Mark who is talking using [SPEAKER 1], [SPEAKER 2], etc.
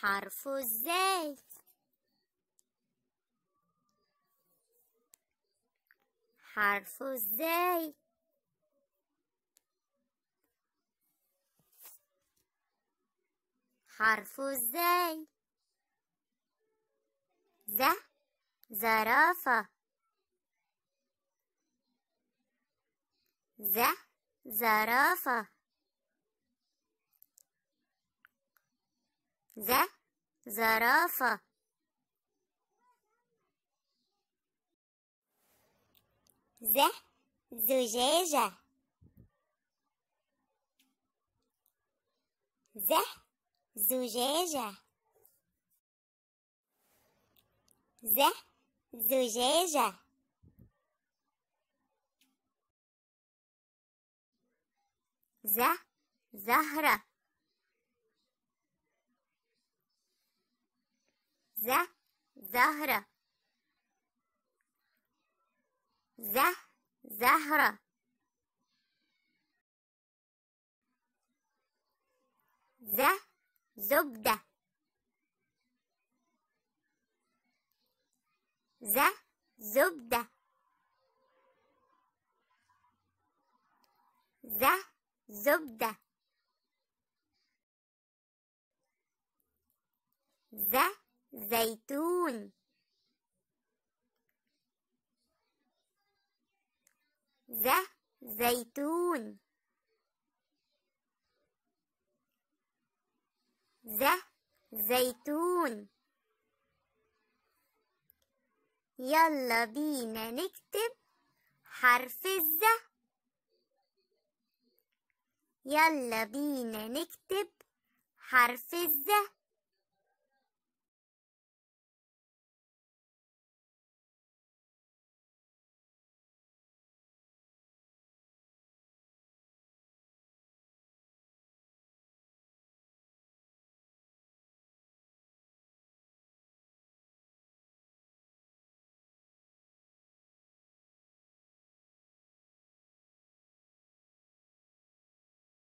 [SPEAKER 1] حرف الزاي حرف الزاي حرف الزاي ز زرافة ز زرافة ز زرافة زه زجاجة زه زجاجة زه زجاجة زه زهرة زهرة زه زهرة زه زبدة زه زبدة زه زبدة زه زيتون ز زيتون ز زيتون يلا بينا نكتب حرف الز يلا بينا نكتب حرف الزه